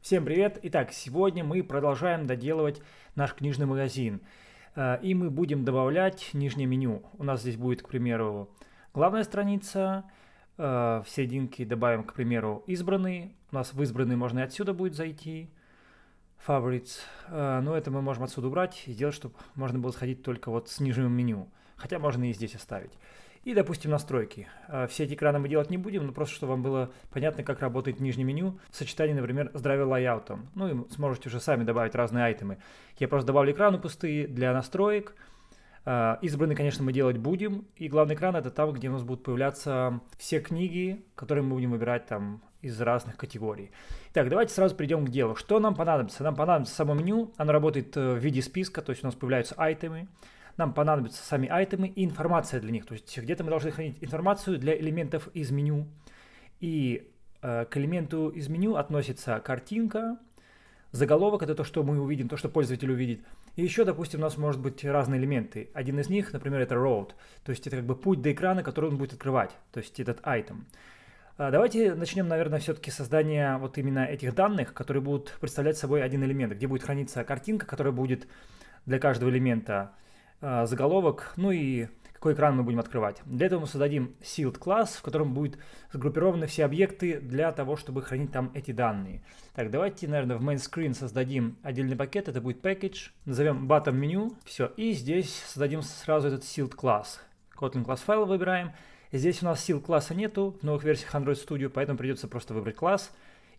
Всем привет! Итак, сегодня мы продолжаем доделывать наш книжный магазин. Э, и мы будем добавлять нижнее меню. У нас здесь будет, к примеру, главная страница. Э, в серединке добавим, к примеру, избранные. У нас в избранные можно и отсюда будет зайти favorites. Э, но это мы можем отсюда убрать и сделать, чтобы можно было сходить только вот с нижнего меню. Хотя можно и здесь оставить. И, допустим, настройки. Э, все эти экраны мы делать не будем, но просто, чтобы вам было понятно, как работает нижнее меню в сочетании, например, с драйвер лайаутом. Ну и сможете уже сами добавить разные айтемы. Я просто добавлю экраны пустые для настроек. Э, Избранные, конечно, мы делать будем. И главный экран это там, где у нас будут появляться все книги, которые мы будем выбирать там из разных категорий. Так, давайте сразу придем к делу. Что нам понадобится? Нам понадобится само меню, оно работает э, в виде списка, то есть у нас появляются айтемы. Нам понадобятся сами айтемы и информация для них. То есть где-то мы должны хранить информацию для элементов из меню. И э, к элементу из меню относится картинка, заголовок, это то, что мы увидим, то, что пользователь увидит. И еще, допустим, у нас может быть разные элементы. Один из них, например, это road, то есть это как бы путь до экрана, который он будет открывать, то есть этот item. А, давайте начнем, наверное, все-таки создание вот именно этих данных, которые будут представлять собой один элемент, где будет храниться картинка, которая будет для каждого элемента а, заголовок, ну и какой экран мы будем открывать. Для этого мы создадим Sealed класс, в котором будут сгруппированы все объекты для того, чтобы хранить там эти данные. Так, давайте, наверное, в main screen создадим отдельный пакет, это будет package, назовем Bottom menu, все, и здесь создадим сразу этот Sealed класс. Kotlin класс файл выбираем, Здесь у нас сил класса нету в новых версиях Android Studio, поэтому придется просто выбрать класс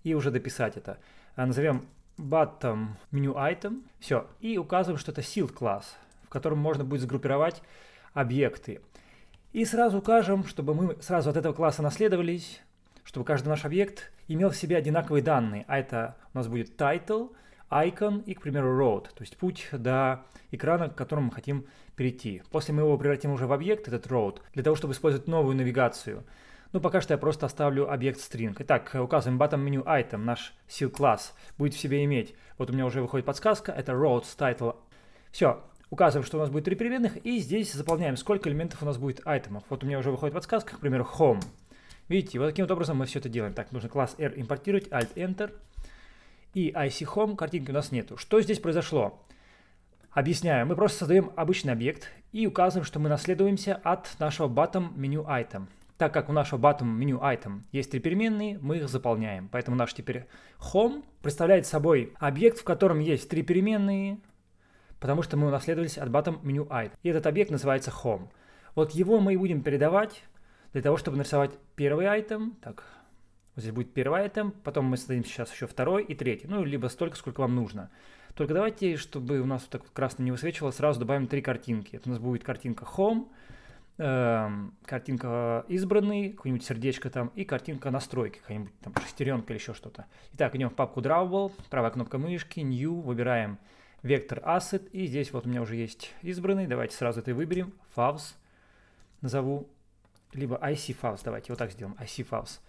и уже дописать это. А, назовем button menu item. Все. И указываем, что это sealed класс, в котором можно будет сгруппировать объекты. И сразу укажем, чтобы мы сразу от этого класса наследовались, чтобы каждый наш объект имел в себе одинаковые данные. А это у нас будет title – icon и, к примеру, road, то есть путь до экрана, к которому мы хотим перейти. После мы его превратим уже в объект, этот road, для того, чтобы использовать новую навигацию. Но пока что я просто оставлю объект string. Итак, указываем bottom menu item, наш seal класс будет в себе иметь. Вот у меня уже выходит подсказка, это roads title. Все, указываем, что у нас будет три переменных, и здесь заполняем, сколько элементов у нас будет айтемов. Вот у меня уже выходит подсказка, к примеру, home. Видите, вот таким вот образом мы все это делаем. Так, нужно класс R импортировать, Alt-Enter и IC Home картинки у нас нету. Что здесь произошло? Объясняю, мы просто создаем обычный объект и указываем, что мы наследуемся от нашего bottom menu item. Так как у нашего bottom menu item есть три переменные, мы их заполняем. Поэтому наш теперь home представляет собой объект, в котором есть три переменные, потому что мы унаследовались от bottom menu item. И этот объект называется home. Вот его мы и будем передавать для того, чтобы нарисовать первый item. Так, Здесь будет первый айтем, потом мы создадим сейчас еще второй и третий, ну, либо столько, сколько вам нужно. Только давайте, чтобы у нас вот так вот красным не высвечивало, сразу добавим три картинки. Это у нас будет картинка Home, эм, картинка избранный, какое-нибудь сердечко там, и картинка настройки, какая-нибудь там шестеренка или еще что-то. Итак, идем в папку Drawable, правая кнопка мышки, New, выбираем вектор Asset, и здесь вот у меня уже есть избранный, давайте сразу это и выберем, Favs назову, либо IC Favs, давайте вот так сделаем, IC Favs.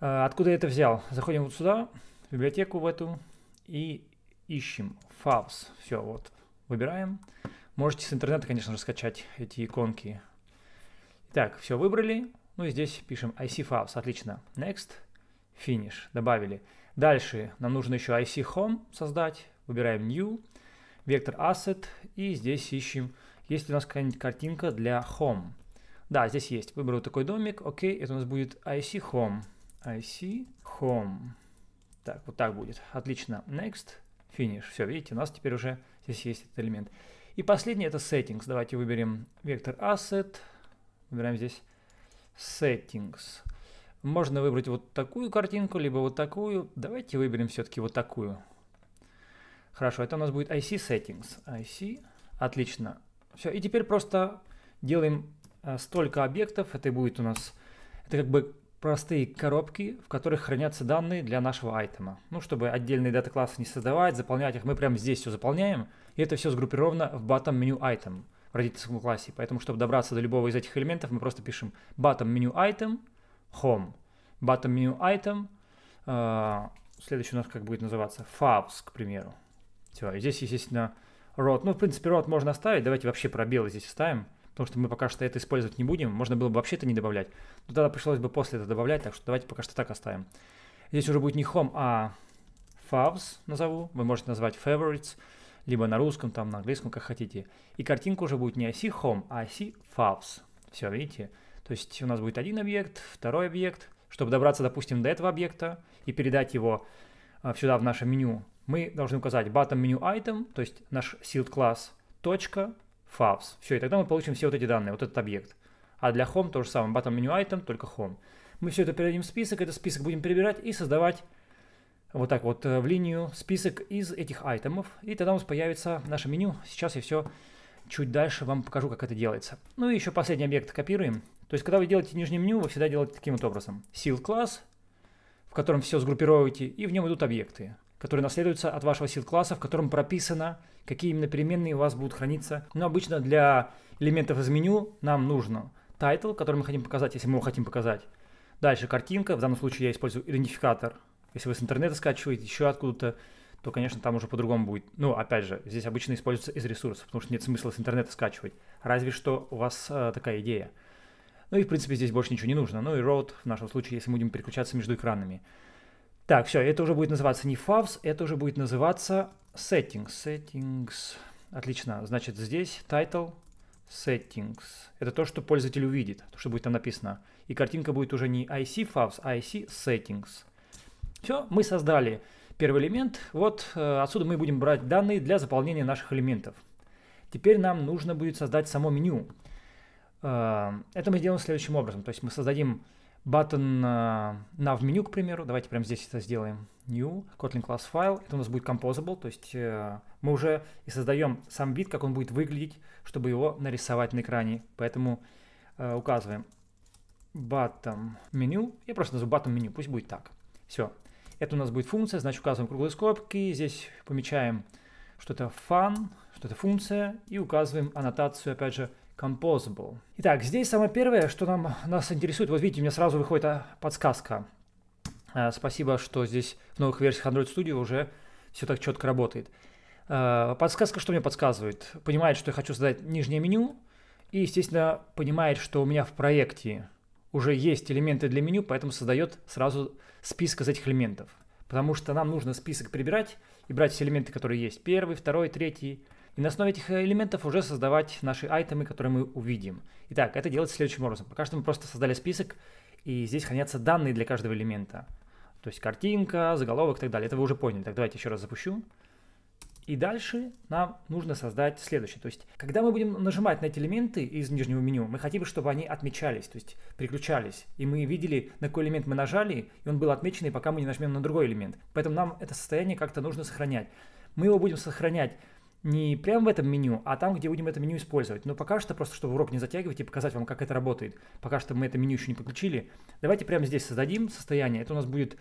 Э, откуда я это взял? Заходим вот сюда, в библиотеку в эту, и ищем фавс. Все, вот, выбираем. Можете с интернета, конечно же, скачать эти иконки. Так, все выбрали. Ну и здесь пишем IC Fabs. Отлично. Next. Finish. Добавили. Дальше нам нужно еще IC Home создать. Выбираем New. Вектор Asset. И здесь ищем, есть ли у нас какая-нибудь картинка для Home. Да, здесь есть. Выберу такой домик. Окей, это у нас будет IC Home. IC home. Так, вот так будет. Отлично. Next, finish. Все, видите, у нас теперь уже здесь есть этот элемент. И последний это settings. Давайте выберем вектор asset. Выбираем здесь settings. Можно выбрать вот такую картинку, либо вот такую. Давайте выберем все-таки вот такую. Хорошо, это у нас будет IC settings. IC. Отлично. Все, и теперь просто делаем э, столько объектов. Это будет у нас, это как бы простые коробки, в которых хранятся данные для нашего айтема. Ну, чтобы отдельные дата-классы не создавать, заполнять их, мы прямо здесь все заполняем, и это все сгруппировано в bottom menu item в родительском классе. Поэтому, чтобы добраться до любого из этих элементов, мы просто пишем bottom menu item, home, bottom menu item, э, следующий у нас как будет называться, favs, к примеру. Все, и здесь, естественно, rot. Ну, в принципе, rot можно оставить, давайте вообще пробелы здесь оставим потому что мы пока что это использовать не будем, можно было бы вообще это не добавлять, но тогда пришлось бы после это добавлять, так что давайте пока что так оставим. Здесь уже будет не home, а favs назову, вы можете назвать favorites, либо на русском, там на английском, как хотите. И картинка уже будет не оси home, а оси favs. Все, видите? То есть у нас будет один объект, второй объект. Чтобы добраться, допустим, до этого объекта и передать его а, сюда в наше меню, мы должны указать button menu item, то есть наш sealed класс, точка, false. Все, и тогда мы получим все вот эти данные, вот этот объект. А для home то же самое, bottom menu item, только home. Мы все это передадим в список, этот список будем перебирать и создавать вот так вот э, в линию список из этих айтемов. И тогда у нас появится наше меню. Сейчас я все чуть дальше вам покажу, как это делается. Ну и еще последний объект копируем. То есть, когда вы делаете нижнее меню, вы всегда делаете таким вот образом. Seal класс, в котором все сгруппируете, и в нем идут объекты которые наследуются от вашего сид-класса, в котором прописано, какие именно переменные у вас будут храниться. Но обычно для элементов из меню нам нужно title, который мы хотим показать, если мы его хотим показать. Дальше картинка, в данном случае я использую идентификатор. Если вы с интернета скачиваете, еще откуда-то, то, конечно, там уже по-другому будет. Ну, опять же, здесь обычно используется из ресурсов, потому что нет смысла с интернета скачивать. Разве что у вас э, такая идея. Ну и, в принципе, здесь больше ничего не нужно. Ну и road в нашем случае, если мы будем переключаться между экранами. Так, все, это уже будет называться не favs, это уже будет называться settings. Settings. Отлично. Значит, здесь title settings. Это то, что пользователь увидит, то, что будет там написано. И картинка будет уже не IC favs, а IC settings. Все, мы создали первый элемент. Вот э, отсюда мы будем брать данные для заполнения наших элементов. Теперь нам нужно будет создать само меню. Э, это мы сделаем следующим образом. То есть мы создадим button nav э, меню, к примеру. Давайте прямо здесь это сделаем. New, Kotlin class file. Это у нас будет composable, то есть э, мы уже и создаем сам вид, как он будет выглядеть, чтобы его нарисовать на экране. Поэтому э, указываем button меню. Я просто назову button меню, пусть будет так. Все. Это у нас будет функция, значит указываем круглые скобки. Здесь помечаем, что то fun, что то функция. И указываем аннотацию, опять же, composable. Итак, здесь самое первое, что нам, нас интересует. Вот видите, у меня сразу выходит а, подсказка. А, спасибо, что здесь в новых версиях Android Studio уже все так четко работает. А, подсказка, что мне подсказывает? Понимает, что я хочу создать нижнее меню, и, естественно, понимает, что у меня в проекте уже есть элементы для меню, поэтому создает сразу список из этих элементов. Потому что нам нужно список прибирать и брать все элементы, которые есть. Первый, второй, третий, и на основе этих элементов уже создавать наши айтемы, которые мы увидим. Итак, это делается следующим образом. Пока что мы просто создали список, и здесь хранятся данные для каждого элемента. То есть картинка, заголовок и так далее. Это вы уже поняли. Так, давайте еще раз запущу. И дальше нам нужно создать следующее. То есть, когда мы будем нажимать на эти элементы из нижнего меню, мы хотим, чтобы они отмечались, то есть переключались. И мы видели, на какой элемент мы нажали, и он был отмечен, пока мы не нажмем на другой элемент. Поэтому нам это состояние как-то нужно сохранять. Мы его будем сохранять не прямо в этом меню, а там, где будем это меню использовать. Но пока что, просто чтобы урок не затягивать и показать вам, как это работает. Пока что мы это меню еще не подключили. Давайте прямо здесь создадим состояние. Это у нас будет,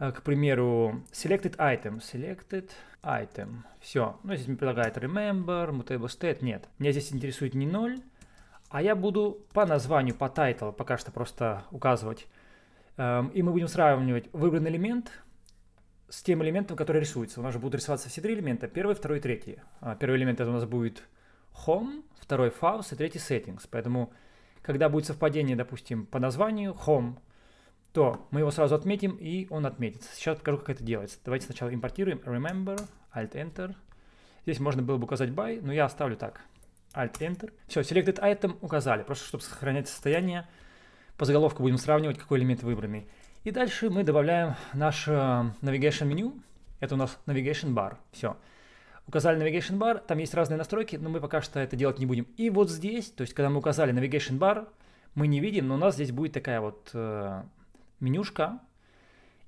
э, к примеру, selected item. Selected item. Все. Ну, здесь мне предлагает remember, mutable state. Нет. Меня здесь интересует не 0, а я буду по названию, по title пока что просто указывать. Эм, и мы будем сравнивать выбранный элемент – с тем элементом, который рисуется. У нас же будут рисоваться все три элемента. Первый, второй, третий. А, первый элемент это у нас будет home, второй фаус и третий settings. Поэтому, когда будет совпадение, допустим, по названию home, то мы его сразу отметим и он отметится. Сейчас покажу, как это делается. Давайте сначала импортируем remember, alt-enter. Здесь можно было бы указать by, но я оставлю так. Alt-Enter. Все, Selected Item указали, просто чтобы сохранять состояние. По заголовку будем сравнивать, какой элемент выбранный. И дальше мы добавляем наше э, navigation меню. Это у нас navigation bar. Все. Указали navigation bar, там есть разные настройки, но мы пока что это делать не будем. И вот здесь, то есть когда мы указали navigation bar, мы не видим, но у нас здесь будет такая вот э, менюшка,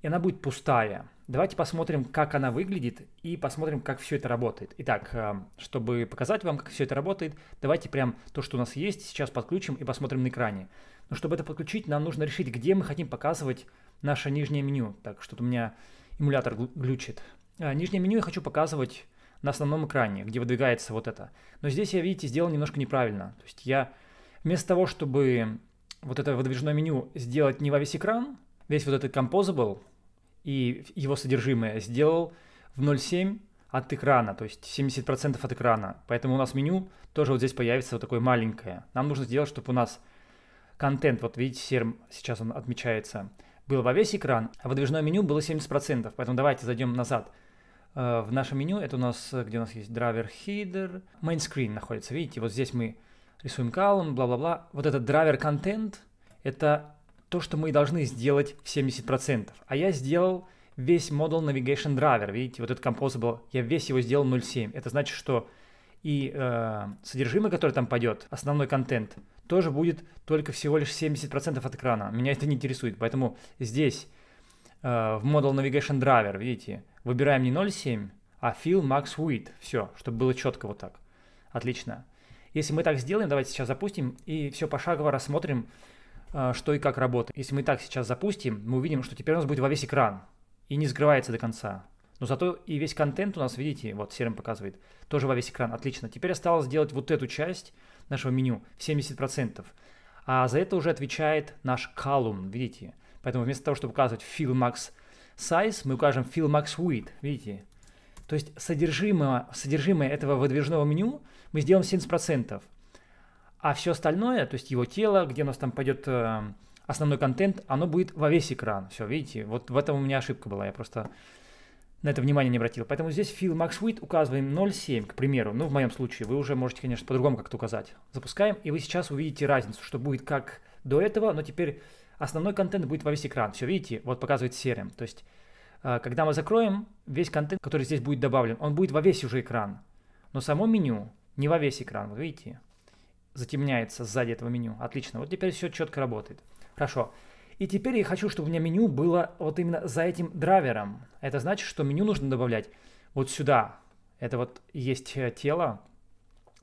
и она будет пустая. Давайте посмотрим, как она выглядит, и посмотрим, как все это работает. Итак, э, чтобы показать вам, как все это работает, давайте прям то, что у нас есть, сейчас подключим и посмотрим на экране. Но чтобы это подключить, нам нужно решить, где мы хотим показывать наше нижнее меню. Так, что-то у меня эмулятор глючит. А, нижнее меню я хочу показывать на основном экране, где выдвигается вот это. Но здесь я, видите, сделал немножко неправильно. То есть я вместо того, чтобы вот это выдвижное меню сделать не во весь экран, весь вот этот composable и его содержимое сделал в 0.7 от экрана, то есть 70% от экрана. Поэтому у нас меню тоже вот здесь появится вот такое маленькое. Нам нужно сделать, чтобы у нас контент, вот видите, серым сейчас он отмечается, был во весь экран, а выдвижное меню было 70%. Поэтому давайте зайдем назад э, в наше меню. Это у нас, э, где у нас есть драйвер header, main screen находится. Видите, вот здесь мы рисуем колонн, бла-бла-бла. Вот этот драйвер контент – это то, что мы должны сделать в 70%. А я сделал весь Model Navigation Driver. Видите, вот этот Composable, я весь его сделал 0.7. Это значит, что и э, содержимое, которое там пойдет, основной контент – тоже будет только всего лишь 70% от экрана. Меня это не интересует, поэтому здесь э, в Model Navigation Driver, видите, выбираем не 0.7, а Fill Max Width. Все, чтобы было четко вот так. Отлично. Если мы так сделаем, давайте сейчас запустим и все пошагово рассмотрим, э, что и как работает. Если мы так сейчас запустим, мы увидим, что теперь у нас будет во весь экран и не сгрывается до конца. Но зато и весь контент у нас, видите, вот серым показывает, тоже во весь экран. Отлично. Теперь осталось сделать вот эту часть, нашего меню в 70%. А за это уже отвечает наш колумн, видите? Поэтому вместо того, чтобы указывать fill max size, мы укажем fill max width, видите? То есть содержимое, содержимое этого выдвижного меню мы сделаем 70%. А все остальное, то есть его тело, где у нас там пойдет э, основной контент, оно будет во весь экран. Все, видите, вот в этом у меня ошибка была. Я просто на это внимание не обратил. Поэтому здесь fill max width указываем 0,7, к примеру. Ну, в моем случае вы уже можете, конечно, по-другому как-то указать. Запускаем, и вы сейчас увидите разницу, что будет как до этого, но теперь основной контент будет во весь экран. Все, видите, вот показывает серым. То есть, а, когда мы закроем, весь контент, который здесь будет добавлен, он будет во весь уже экран. Но само меню не во весь экран, вы видите, затемняется сзади этого меню. Отлично, вот теперь все четко работает. Хорошо. И теперь я хочу, чтобы у меня меню было вот именно за этим драйвером. Это значит, что меню нужно добавлять вот сюда. Это вот есть э, тело,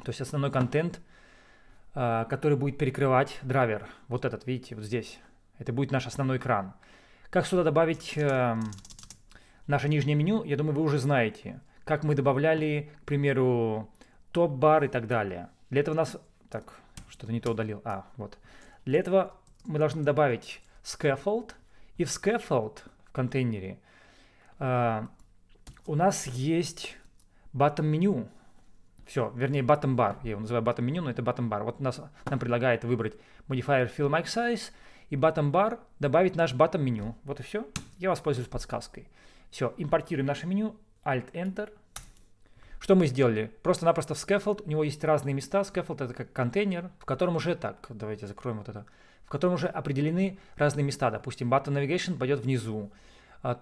то есть основной контент, э, который будет перекрывать драйвер. Вот этот, видите, вот здесь. Это будет наш основной экран. Как сюда добавить эм, наше нижнее меню, я думаю, вы уже знаете. Как мы добавляли, к примеру, топ-бар и так далее. Для этого у нас... Так, что-то не то удалил. А, вот. Для этого мы должны добавить scaffold, и в scaffold, в контейнере, э, у нас есть bottom меню. Все, вернее, bottom bar. Я его называю bottom меню, но это bottom bar. Вот нас, нам предлагает выбрать modifier fill max size и bottom bar добавить наш bottom меню. Вот и все. Я воспользуюсь подсказкой. Все, импортируем наше меню, alt enter. Что мы сделали? Просто-напросто в scaffold, у него есть разные места. Scaffold это как контейнер, в котором уже так. Давайте закроем вот это в котором уже определены разные места. Допустим, Button Navigation пойдет внизу,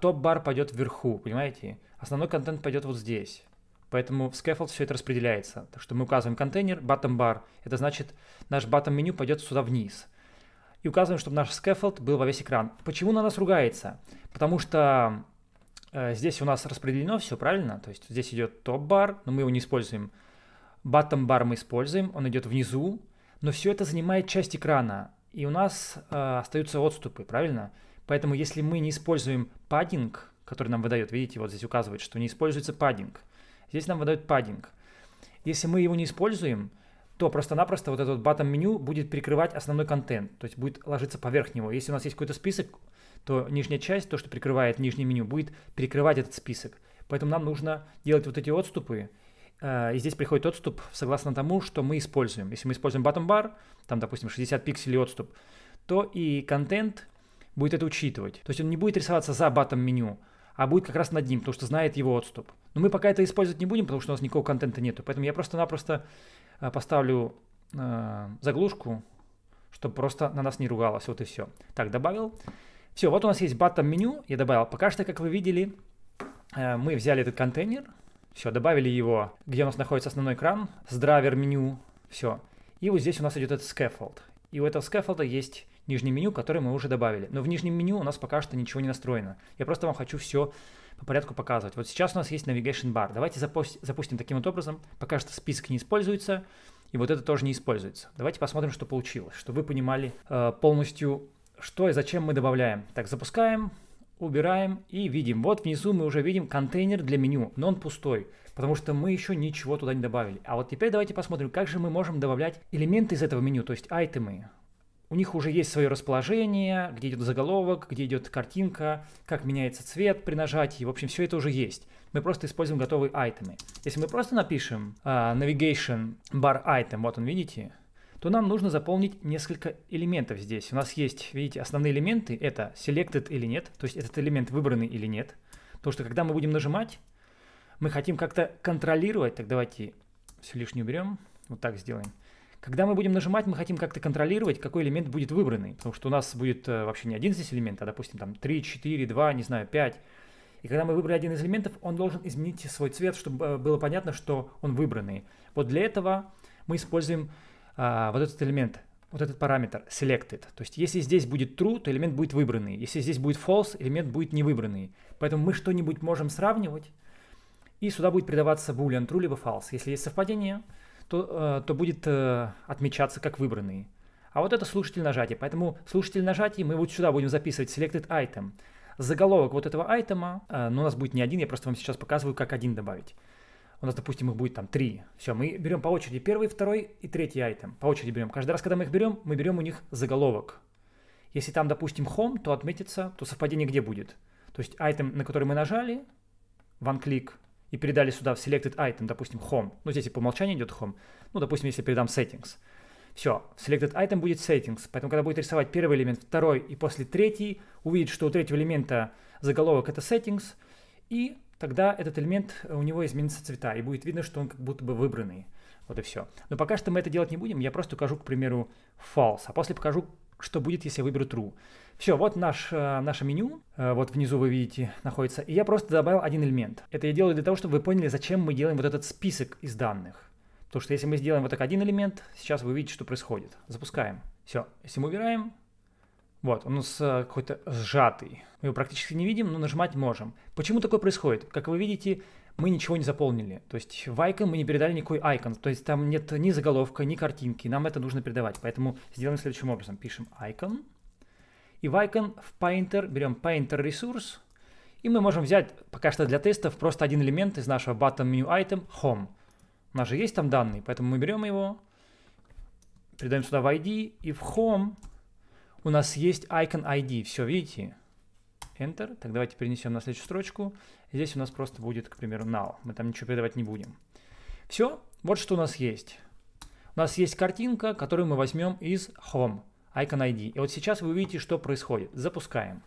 топ-бар пойдет вверху, понимаете? Основной контент пойдет вот здесь. Поэтому в Scaffold все это распределяется. Так что мы указываем контейнер, bottom bar. Это значит, наш bottom меню пойдет сюда вниз. И указываем, чтобы наш Scaffold был во весь экран. Почему на нас ругается? Потому что э, здесь у нас распределено все правильно. То есть здесь идет топ-бар, но мы его не используем. Bottom бар мы используем, он идет внизу. Но все это занимает часть экрана и у нас э, остаются отступы, правильно? Поэтому если мы не используем паддинг, который нам выдает, видите, вот здесь указывает, что не используется паддинг. Здесь нам выдает паддинг. Если мы его не используем, то просто-напросто вот этот bottom меню будет прикрывать основной контент, то есть будет ложиться поверх него. Если у нас есть какой-то список, то нижняя часть, то, что прикрывает нижнее меню, будет перекрывать этот список. Поэтому нам нужно делать вот эти отступы, а, и здесь приходит отступ согласно тому, что мы используем. Если мы используем bottom bar, там, допустим, 60 пикселей отступ, то и контент будет это учитывать. То есть он не будет рисоваться за bottom меню, а будет как раз над ним, потому что знает его отступ. Но мы пока это использовать не будем, потому что у нас никакого контента нету. Поэтому я просто-напросто а, поставлю э, заглушку, чтобы просто на нас не ругалась. Вот и все. Так, добавил. Все, вот у нас есть bottom меню. Я добавил. Пока что, как вы видели, э, мы взяли этот контейнер – все, добавили его, где у нас находится основной экран, с драйвер меню, все. И вот здесь у нас идет этот scaffold. И у этого scaffold есть нижнее меню, которое мы уже добавили. Но в нижнем меню у нас пока что ничего не настроено. Я просто вам хочу все по порядку показывать. Вот сейчас у нас есть navigation bar. Давайте запусти, запустим таким вот образом. Пока что список не используется, и вот это тоже не используется. Давайте посмотрим, что получилось, чтобы вы понимали э, полностью, что и зачем мы добавляем. Так, запускаем убираем и видим. Вот внизу мы уже видим контейнер для меню, но он пустой, потому что мы еще ничего туда не добавили. А вот теперь давайте посмотрим, как же мы можем добавлять элементы из этого меню, то есть айтемы. У них уже есть свое расположение, где идет заголовок, где идет картинка, как меняется цвет при нажатии. В общем, все это уже есть. Мы просто используем готовые айтемы. Если мы просто напишем uh, navigation bar item, вот он, видите, то нам нужно заполнить несколько элементов здесь. У нас есть, видите, основные элементы. Это selected или нет, то есть этот элемент выбранный или нет. То, что когда мы будем нажимать, мы хотим как-то контролировать. Так давайте все лишнее уберем. Вот так сделаем. Когда мы будем нажимать, мы хотим как-то контролировать, какой элемент будет выбранный. Потому что у нас будет э, вообще не один здесь элемент, а, допустим, там 3, 4, 2, не знаю, 5. И когда мы выбрали один из элементов, он должен изменить свой цвет, чтобы э, было понятно, что он выбранный. Вот для этого мы используем а, вот этот элемент, вот этот параметр selected. То есть если здесь будет true, то элемент будет выбранный. Если здесь будет false, элемент будет не выбранный. Поэтому мы что-нибудь можем сравнивать, и сюда будет придаваться boolean true либо false. Если есть совпадение, то, э, то будет э, отмечаться как выбранный. А вот это слушатель нажатия. Поэтому слушатель нажатия мы вот сюда будем записывать selected item. Заголовок вот этого айтема, э, но у нас будет не один, я просто вам сейчас показываю, как один добавить у нас, допустим, их будет там три. Все, мы берем по очереди первый, второй и третий айтем. По очереди берем. Каждый раз, когда мы их берем, мы берем у них заголовок. Если там, допустим, home, то отметится, то совпадение где будет. То есть айтем, на который мы нажали, one click, и передали сюда в selected item, допустим, home. Ну, здесь и по умолчанию идет home. Ну, допустим, если передам settings. Все, selected item будет settings. Поэтому, когда будет рисовать первый элемент, второй и после третий, увидит, что у третьего элемента заголовок это settings, и тогда этот элемент, э, у него изменится цвета, и будет видно, что он как будто бы выбранный. Вот и все. Но пока что мы это делать не будем, я просто укажу, к примеру, false, а после покажу, что будет, если я выберу true. Все, вот наш, э, наше меню, э, вот внизу вы видите, находится, и я просто добавил один элемент. Это я делаю для того, чтобы вы поняли, зачем мы делаем вот этот список из данных. Потому что если мы сделаем вот так один элемент, сейчас вы увидите, что происходит. Запускаем. Все, если мы убираем, вот, он у нас э, какой-то сжатый. Мы его практически не видим, но нажимать можем. Почему такое происходит? Как вы видите, мы ничего не заполнили. То есть в icon мы не передали никакой icon. То есть там нет ни заголовка, ни картинки. Нам это нужно передавать. Поэтому сделаем следующим образом. Пишем icon. И в icon в painter берем painter ресурс. И мы можем взять пока что для тестов просто один элемент из нашего button menu item home. У нас же есть там данные, поэтому мы берем его, передаем сюда в ID и в home у нас есть icon ID. Все, видите? Enter. Так, давайте перенесем на следующую строчку. Здесь у нас просто будет, к примеру, now. Мы там ничего передавать не будем. Все, вот что у нас есть. У нас есть картинка, которую мы возьмем из Home, Icon ID. И вот сейчас вы увидите, что происходит. Запускаем.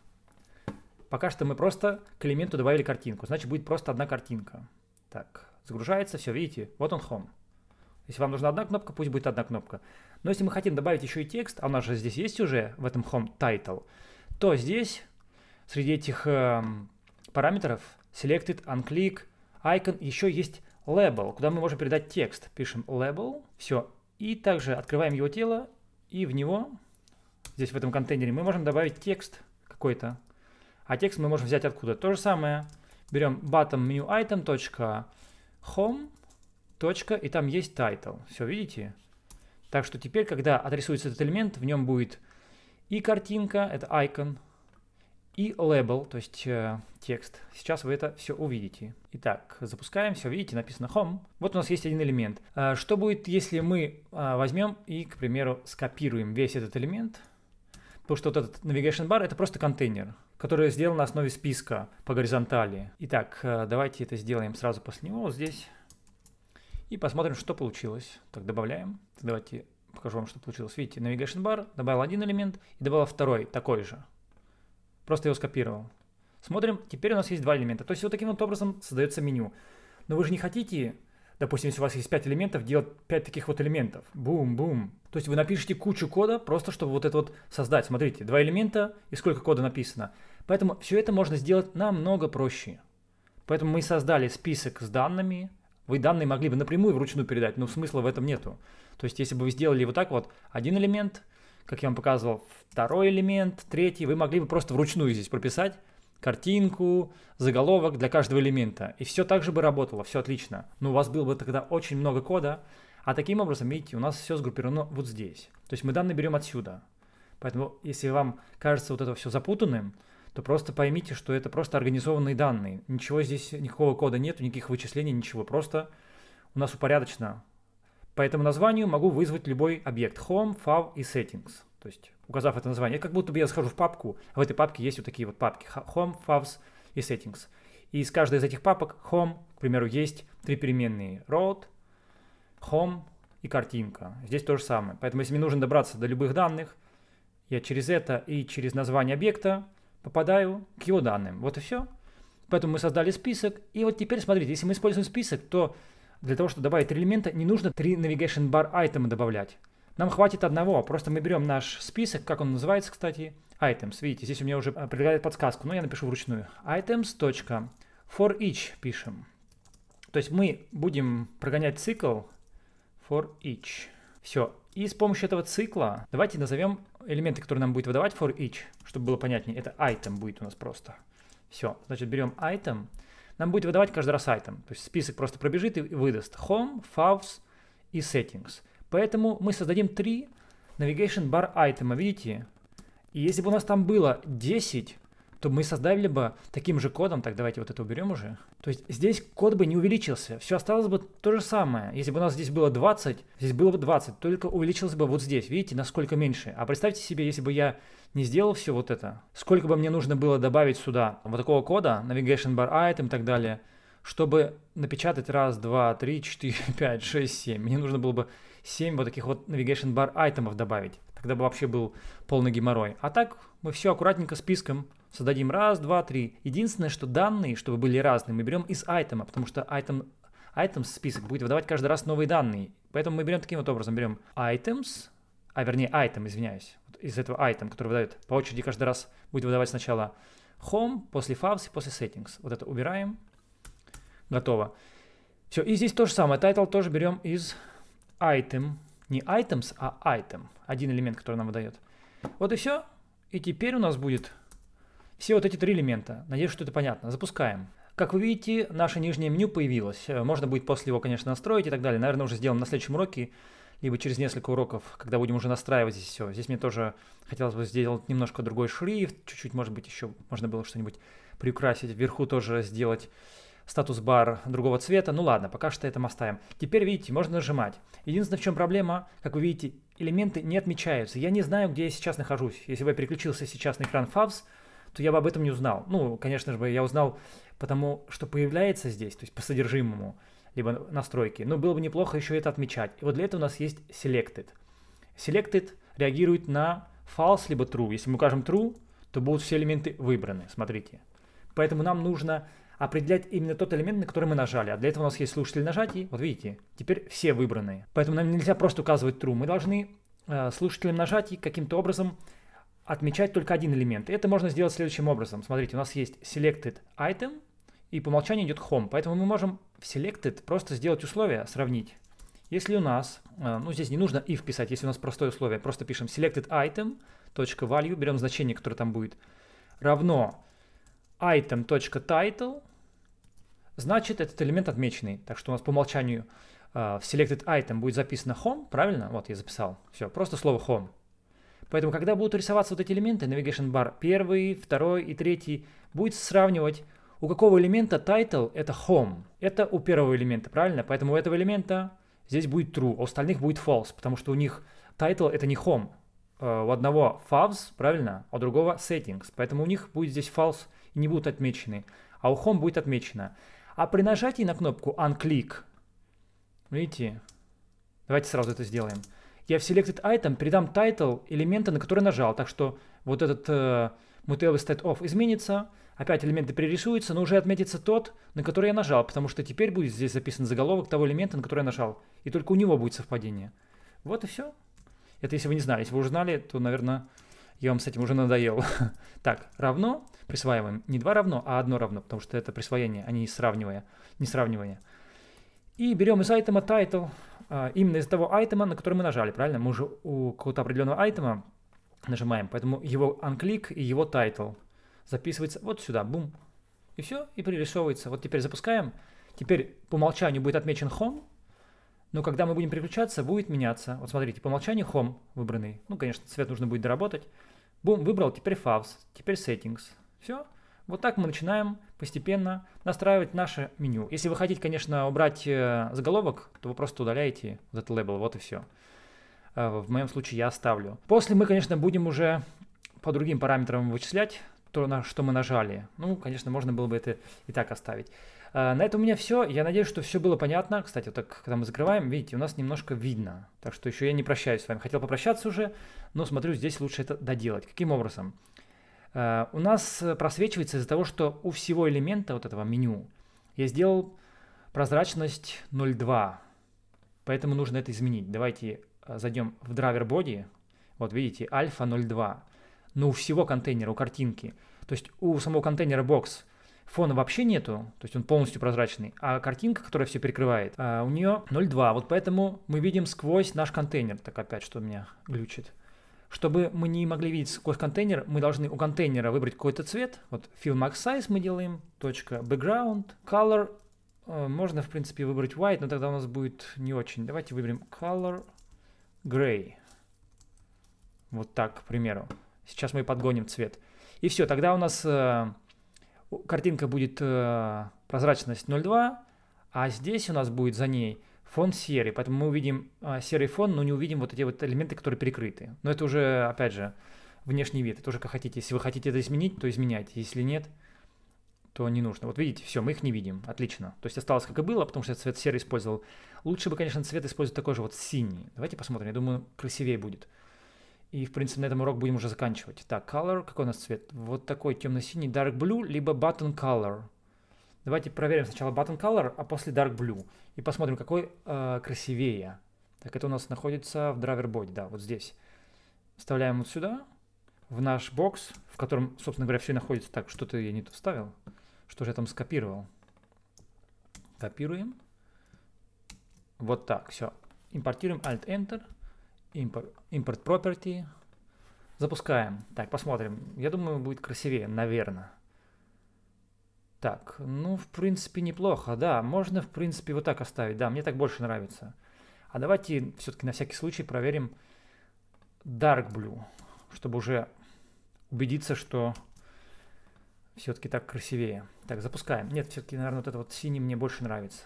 Пока что мы просто к элементу добавили картинку. Значит, будет просто одна картинка. Так, загружается, все, видите? Вот он Home. Если вам нужна одна кнопка, пусть будет одна кнопка. Но если мы хотим добавить еще и текст, а у нас же здесь есть уже в этом home title, то здесь среди этих э, параметров selected, unclick, icon еще есть label, куда мы можем передать текст. Пишем label, все. И также открываем его тело, и в него, здесь в этом контейнере, мы можем добавить текст какой-то. А текст мы можем взять откуда? То же самое. Берем button menu item .home. и там есть title. Все, видите? Так что теперь, когда отрисуется этот элемент, в нем будет и картинка, это icon, и label, то есть э, текст. Сейчас вы это все увидите. Итак, запускаем, все, видите, написано home. Вот у нас есть один элемент. А что будет, если мы а, возьмем и, к примеру, скопируем весь этот элемент? Потому что вот этот navigation bar это просто контейнер, который сделан на основе списка по горизонтали. Итак, э, давайте это сделаем сразу после него. Вот здесь и посмотрим, что получилось. Так, добавляем. Давайте покажу вам, что получилось. Видите, navigation bar, добавил один элемент и добавил второй, такой же. Просто его скопировал. Смотрим, теперь у нас есть два элемента. То есть вот таким вот образом создается меню. Но вы же не хотите, допустим, если у вас есть пять элементов, делать пять таких вот элементов. Бум-бум. То есть вы напишите кучу кода, просто чтобы вот это вот создать. Смотрите, два элемента и сколько кода написано. Поэтому все это можно сделать намного проще. Поэтому мы создали список с данными, вы данные могли бы напрямую вручную передать, но смысла в этом нету. То есть, если бы вы сделали вот так вот, один элемент, как я вам показывал, второй элемент, третий, вы могли бы просто вручную здесь прописать картинку, заголовок для каждого элемента. И все так же бы работало, все отлично. Но у вас было бы тогда очень много кода, а таким образом, видите, у нас все сгруппировано вот здесь. То есть мы данные берем отсюда. Поэтому, если вам кажется вот это все запутанным, то просто поймите, что это просто организованные данные. Ничего здесь, никакого кода нет, никаких вычислений, ничего. Просто у нас упорядочено. По этому названию могу вызвать любой объект home, fav и settings. То есть, указав это название, как будто бы я схожу в папку, а в этой папке есть вот такие вот папки home, favs и settings. И из каждой из этих папок home, к примеру, есть три переменные road, home и картинка. Здесь то же самое. Поэтому, если мне нужно добраться до любых данных, я через это и через название объекта попадаю к его данным. Вот и все. Поэтому мы создали список. И вот теперь смотрите, если мы используем список, то для того, чтобы добавить три элемента, не нужно три navigation bar item добавлять. Нам хватит одного. Просто мы берем наш список, как он называется, кстати, items. Видите, здесь у меня уже а, предлагает подсказку, но я напишу вручную. Items. For each пишем. То есть мы будем прогонять цикл for each. Все. И с помощью этого цикла давайте назовем элементы, которые нам будет выдавать for each, чтобы было понятнее, это item будет у нас просто. Все, значит, берем item. Нам будет выдавать каждый раз item. То есть список просто пробежит и выдаст home, favs и settings. Поэтому мы создадим три navigation bar item, видите? И если бы у нас там было 10 то мы создали бы таким же кодом, так давайте вот это уберем уже. То есть здесь код бы не увеличился, все осталось бы то же самое. Если бы у нас здесь было 20, здесь было бы 20, только увеличилось бы вот здесь, видите, насколько меньше. А представьте себе, если бы я не сделал все вот это, сколько бы мне нужно было добавить сюда вот такого кода, navigation bar item и так далее, чтобы напечатать раз, два, три, четыре, пять, шесть, семь. Мне нужно было бы семь вот таких вот navigation bar айтемов добавить. Тогда бы вообще был полный геморрой. А так мы все аккуратненько списком Создадим раз, два, три. Единственное, что данные, чтобы были разные, мы берем из айтема, потому что item, items список будет выдавать каждый раз новые данные. Поэтому мы берем таким вот образом, берем items, а вернее item, извиняюсь, вот из этого item, который выдает по очереди каждый раз, будет выдавать сначала home, после favs и после settings. Вот это убираем. Готово. Все, и здесь то же самое. Title тоже берем из item. Не items, а item. Один элемент, который нам выдает. Вот и все. И теперь у нас будет все вот эти три элемента. Надеюсь, что это понятно. Запускаем. Как вы видите, наше нижнее меню появилось. Э, можно будет после его, конечно, настроить и так далее. Наверное, уже сделаем на следующем уроке, либо через несколько уроков, когда будем уже настраивать здесь все. Здесь мне тоже хотелось бы сделать немножко другой шрифт, чуть-чуть, может быть, еще можно было что-нибудь приукрасить. Вверху тоже сделать статус-бар другого цвета. Ну ладно, пока что это мы оставим. Теперь, видите, можно нажимать. Единственное, в чем проблема, как вы видите, элементы не отмечаются. Я не знаю, где я сейчас нахожусь. Если бы я переключился сейчас на экран Favs, то я бы об этом не узнал. Ну, конечно же, я узнал потому, что появляется здесь, то есть по содержимому, либо настройки. Но было бы неплохо еще это отмечать. И вот для этого у нас есть selected. Selected реагирует на false либо true. Если мы укажем true, то будут все элементы выбраны, смотрите. Поэтому нам нужно определять именно тот элемент, на который мы нажали. А для этого у нас есть слушатель нажатий. Вот видите, теперь все выбранные. Поэтому нам нельзя просто указывать true. Мы должны э, слушателем нажатий каким-то образом отмечать только один элемент. это можно сделать следующим образом. Смотрите, у нас есть selected item, и по умолчанию идет home. Поэтому мы можем в selected просто сделать условие сравнить. Если у нас, э, ну здесь не нужно if писать, если у нас простое условие, просто пишем selected item, .value, берем значение, которое там будет, равно item.title, значит этот элемент отмеченный. Так что у нас по умолчанию э, в selected item будет записано home, правильно? Вот я записал. Все, просто слово home. Поэтому, когда будут рисоваться вот эти элементы, navigation bar первый, второй и третий, будет сравнивать, у какого элемента title это home. Это у первого элемента, правильно? Поэтому у этого элемента здесь будет true, а у остальных будет false, потому что у них title это не home. Э, у одного favs, правильно, а у другого settings. Поэтому у них будет здесь false и не будут отмечены. А у home будет отмечено. А при нажатии на кнопку unclick, видите, давайте сразу это сделаем – я в Selected Item передам title элемента, на который нажал. Так что вот этот э, mutable state of изменится, опять элементы перерисуются, но уже отметится тот, на который я нажал, потому что теперь будет здесь записан заголовок того элемента, на который я нажал. И только у него будет совпадение. Вот и все. Это если вы не знали. Если вы уже знали, то, наверное, я вам с этим уже надоел. так, равно присваиваем. Не два равно, а одно равно, потому что это присвоение, а не сравнивание. Не сравнивание. И берем из айтема title, а, именно из того айтема, на который мы нажали, правильно? Мы уже у какого-то определенного айтема нажимаем, поэтому его анклик и его тайтл записывается вот сюда, бум, и все, и пририсовывается. Вот теперь запускаем, теперь по умолчанию будет отмечен home, но когда мы будем переключаться, будет меняться. Вот смотрите, по умолчанию home выбранный, ну, конечно, цвет нужно будет доработать. Бум, выбрал, теперь favs, теперь settings, все, вот так мы начинаем постепенно настраивать наше меню. Если вы хотите, конечно, убрать э, заголовок, то вы просто удаляете этот лейбл, вот и все. Э, в моем случае я оставлю. После мы, конечно, будем уже по другим параметрам вычислять то, на что мы нажали. Ну, конечно, можно было бы это и так оставить. Э, на этом у меня все. Я надеюсь, что все было понятно. Кстати, вот так, когда мы закрываем, видите, у нас немножко видно. Так что еще я не прощаюсь с вами. Хотел попрощаться уже, но смотрю, здесь лучше это доделать. Каким образом? Э, у нас э, просвечивается из-за того, что у всего элемента вот этого меню я сделал прозрачность 0.2, поэтому нужно это изменить. Давайте э, зайдем в драйвер Body, вот видите, альфа 0.2, но у всего контейнера, у картинки. То есть у самого контейнера бокс фона вообще нету, то есть он полностью прозрачный, а картинка, которая все перекрывает, у нее 0.2, вот поэтому мы видим сквозь наш контейнер, так опять что меня глючит. Чтобы мы не могли видеть сквозь контейнер, мы должны у контейнера выбрать какой-то цвет. Вот fill max size мы делаем, точка background, color. Э, можно, в принципе, выбрать white, но тогда у нас будет не очень. Давайте выберем color gray. Вот так, к примеру. Сейчас мы подгоним цвет. И все, тогда у нас э, картинка будет э, прозрачность 0.2, а здесь у нас будет за ней фон серый, поэтому мы увидим а, серый фон, но не увидим вот эти вот элементы, которые перекрыты. Но это уже, опять же, внешний вид, это уже как хотите. Если вы хотите это изменить, то изменяйте, если нет, то не нужно. Вот видите, все, мы их не видим, отлично. То есть осталось как и было, потому что я цвет серый использовал. Лучше бы, конечно, цвет использовать такой же вот синий. Давайте посмотрим, я думаю, красивее будет. И, в принципе, на этом урок будем уже заканчивать. Так, color, какой у нас цвет? Вот такой темно-синий, dark blue, либо button color – Давайте проверим сначала Button Color, а после Dark Blue. И посмотрим, какой э, красивее. Так, это у нас находится в Driver Body, да, вот здесь. Вставляем вот сюда, в наш бокс, в котором, собственно говоря, все находится. Так, что-то я не то вставил. Что же я там скопировал? Копируем. Вот так, все. Импортируем Alt-Enter, import Property. Запускаем. Так, посмотрим. Я думаю, будет красивее, наверное. Так, ну, в принципе, неплохо, да. Можно, в принципе, вот так оставить, да, мне так больше нравится. А давайте все-таки на всякий случай проверим Dark Blue, чтобы уже убедиться, что все-таки так красивее. Так, запускаем. Нет, все-таки, наверное, вот это вот синий мне больше нравится.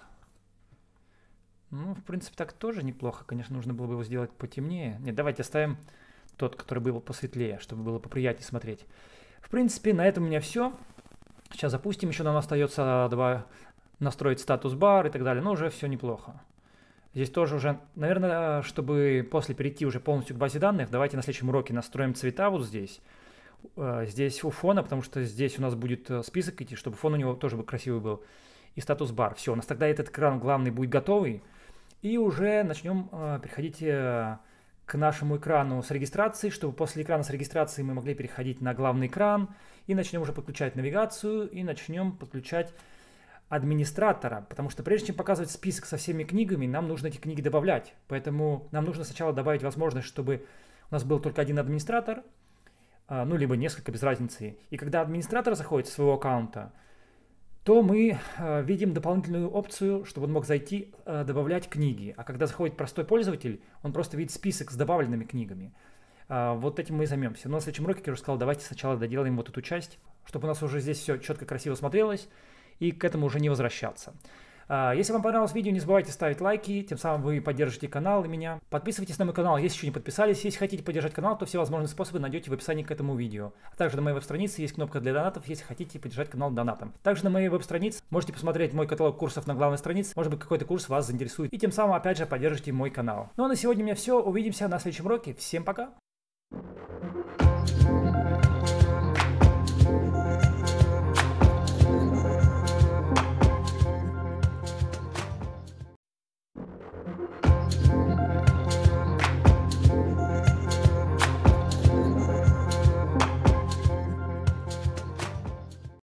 Ну, в принципе, так тоже неплохо. Конечно, нужно было бы его сделать потемнее. Нет, давайте оставим тот, который был посветлее, чтобы было поприятнее смотреть. В принципе, на этом у меня все. Сейчас запустим, еще нам остается два, настроить статус-бар и так далее, но уже все неплохо. Здесь тоже уже, наверное, чтобы после перейти уже полностью к базе данных, давайте на следующем уроке настроим цвета вот здесь. Э, здесь у фона, потому что здесь у нас будет э, список идти, чтобы фон у него тоже бы красивый был. И статус-бар. Все, у нас тогда этот экран главный будет готовый. И уже начнем э, к нашему экрану с регистрацией, чтобы после экрана с регистрацией мы могли переходить на главный экран и начнем уже подключать навигацию и начнем подключать администратора, потому что прежде чем показывать список со всеми книгами, нам нужно эти книги добавлять. Поэтому нам нужно сначала добавить возможность, чтобы у нас был только один администратор, а, ну, либо несколько, без разницы. И когда администратор заходит с своего аккаунта, то мы э, видим дополнительную опцию, чтобы он мог зайти, э, добавлять книги. А когда заходит простой пользователь, он просто видит список с добавленными книгами. А, вот этим мы и займемся. Но на следующем уроке я уже сказал, давайте сначала доделаем вот эту часть, чтобы у нас уже здесь все четко, красиво смотрелось, и к этому уже не возвращаться. А, если вам понравилось видео, не забывайте ставить лайки, тем самым вы поддержите канал и меня. Подписывайтесь на мой канал, если еще не подписались. Если хотите поддержать канал, то все возможные способы найдете в описании к этому видео. А также на моей веб-странице есть кнопка для донатов, если хотите поддержать канал донатом. Также на моей веб-странице можете посмотреть мой каталог курсов на главной странице. Может быть, какой-то курс вас заинтересует. И тем самым, опять же, поддержите мой канал. Ну а на сегодня у меня все. Увидимся на следующем уроке. Всем пока! Thank you.